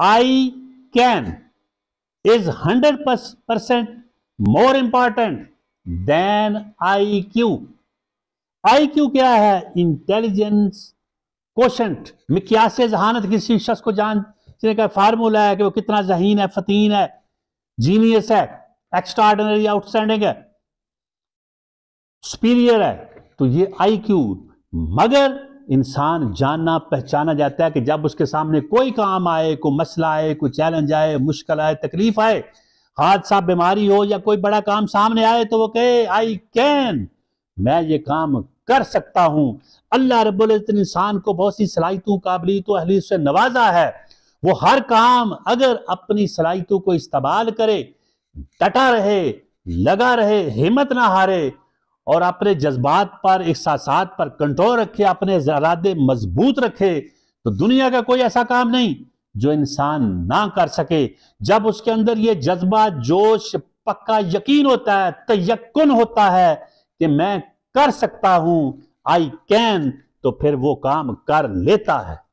I can is hundred percent more important than I Q I Q क्या है intelligence क्या मिक्यास जहानत किसी शख्स को जान का फार्मूला है कि वो कितना जहीन है फतीन है जीनियस है एक्स्ट्राऑर्डिनरी आउटस्टैंडिंग है सुपीरियर है तो ये आई क्यू मगर इंसान जानना पहचाना जाता है कि जब उसके सामने कोई काम आए कोई मसला आए कोई चैलेंज आए मुश्किल आए तकलीफ आए हादसा बीमारी हो या कोई बड़ा काम सामने आए तो वो कहे आई कैन मैं ये काम कर सकता हूँ अल्लाह रबुल्ज़त इंसान को बहुत सी सलाहितों काबिलियतों अहली से नवाजा है वो हर काम अगर अपनी सलाहितों को इस्तेमाल करे डटा रहे लगा रहे हिम्मत ना हारे और अपने जज्बात पर एहसास पर कंट्रोल रखे अपने इरादे मजबूत रखे तो दुनिया का कोई ऐसा काम नहीं जो इंसान ना कर सके जब उसके अंदर ये जज्बा जोश पक्का यकीन होता है तयक्न होता है कि मैं कर सकता हूं आई कैन तो फिर वो काम कर लेता है